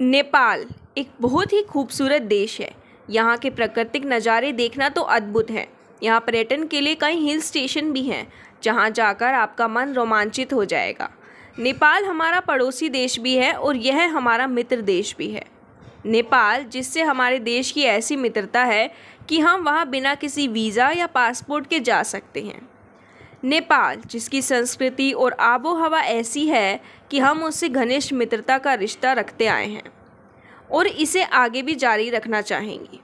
नेपाल एक बहुत ही खूबसूरत देश है यहाँ के प्राकृतिक नज़ारे देखना तो अद्भुत है यहाँ पर्यटन के लिए कई हिल स्टेशन भी हैं जहाँ जाकर आपका मन रोमांचित हो जाएगा नेपाल हमारा पड़ोसी देश भी है और यह हमारा मित्र देश भी है नेपाल जिससे हमारे देश की ऐसी मित्रता है कि हम वहाँ बिना किसी वीज़ा या पासपोर्ट के जा सकते हैं नेपाल जिसकी संस्कृति और आबो हवा ऐसी है कि हम उससे घनिष्ठ मित्रता का रिश्ता रखते आए हैं और इसे आगे भी जारी रखना चाहेंगे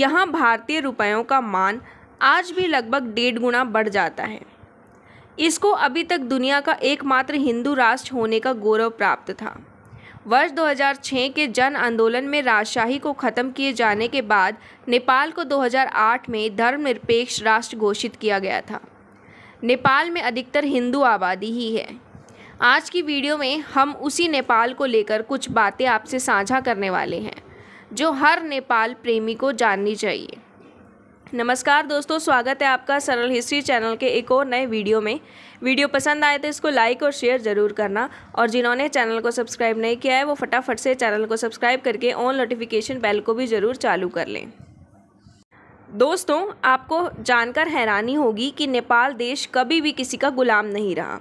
यहाँ भारतीय रुपयों का मान आज भी लगभग डेढ़ गुना बढ़ जाता है इसको अभी तक दुनिया का एकमात्र हिंदू राष्ट्र होने का गौरव प्राप्त था वर्ष 2006 के जन आंदोलन में राजशाही को ख़त्म किए जाने के बाद नेपाल को 2008 में धर्मनिरपेक्ष राष्ट्र घोषित किया गया था नेपाल में अधिकतर हिंदू आबादी ही है आज की वीडियो में हम उसी नेपाल को लेकर कुछ बातें आपसे साझा करने वाले हैं जो हर नेपाल प्रेमी को जाननी चाहिए नमस्कार दोस्तों स्वागत है आपका सरल हिस्ट्री चैनल के एक और नए वीडियो में वीडियो पसंद आए तो इसको लाइक और शेयर ज़रूर करना और जिन्होंने चैनल को सब्सक्राइब नहीं किया है वो फटाफट से चैनल को सब्सक्राइब करके ऑन नोटिफिकेशन बेल को भी ज़रूर चालू कर लें दोस्तों आपको जानकर हैरानी होगी कि नेपाल देश कभी भी किसी का गुलाम नहीं रहा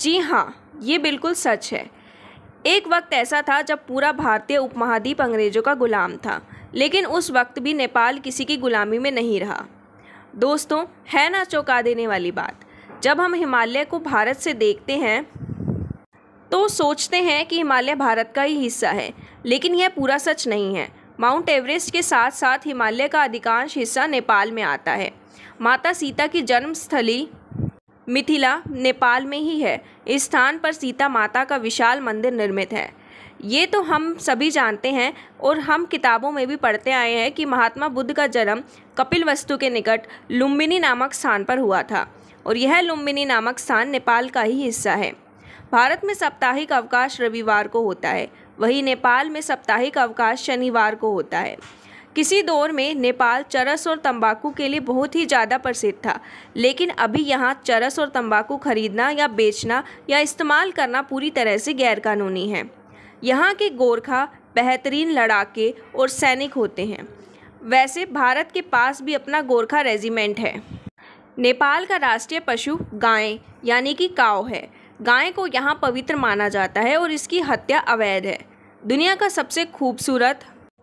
जी हाँ ये बिल्कुल सच है एक वक्त ऐसा था जब पूरा भारतीय उपमहाद्वीप अंग्रेज़ों का गुलाम था लेकिन उस वक्त भी नेपाल किसी की गुलामी में नहीं रहा दोस्तों है ना चौंका देने वाली बात जब हम हिमालय को भारत से देखते हैं तो सोचते हैं कि हिमालय भारत का ही हिस्सा है लेकिन यह पूरा सच नहीं है माउंट एवरेस्ट के साथ साथ हिमालय का अधिकांश हिस्सा नेपाल में आता है माता सीता की जन्मस्थली मिथिला नेपाल में ही है इस स्थान पर सीता माता का विशाल मंदिर निर्मित है ये तो हम सभी जानते हैं और हम किताबों में भी पढ़ते आए हैं कि महात्मा बुद्ध का जन्म कपिल वस्तु के निकट लुम्बिनी नामक स्थान पर हुआ था और यह लुम्बिनी नामक स्थान नेपाल का ही हिस्सा है भारत में साप्ताहिक अवकाश रविवार को होता है वहीं नेपाल में साप्ताहिक अवकाश शनिवार को होता है किसी दौर में नेपाल चरस और तंबाकू के लिए बहुत ही ज़्यादा प्रसिद्ध था लेकिन अभी यहाँ चरस और तंबाकू खरीदना या बेचना या इस्तेमाल करना पूरी तरह से गैरकानूनी है यहाँ के गोरखा बेहतरीन लड़ाके और सैनिक होते हैं वैसे भारत के पास भी अपना गोरखा रेजिमेंट है नेपाल का राष्ट्रीय पशु गाय यानी कि काव है गाय को यहाँ पवित्र माना जाता है और इसकी हत्या अवैध है दुनिया का सबसे खूबसूरत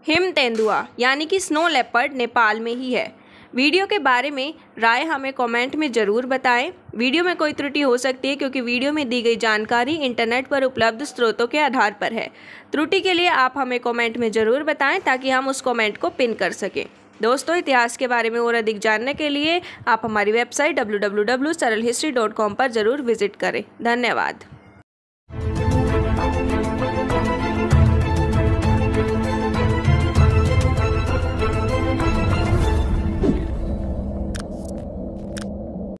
हिम तेंदुआ यानी कि स्नो लेपर्ड नेपाल में ही है वीडियो के बारे में राय हमें कमेंट में ज़रूर बताएं वीडियो में कोई त्रुटि हो सकती है क्योंकि वीडियो में दी गई जानकारी इंटरनेट पर उपलब्ध स्रोतों के आधार पर है त्रुटि के लिए आप हमें कमेंट में ज़रूर बताएं ताकि हम उस कमेंट को पिन कर सकें दोस्तों इतिहास के बारे में और अधिक जानने के लिए आप हमारी वेबसाइट डब्ल्यू पर ज़रूर विजिट करें धन्यवाद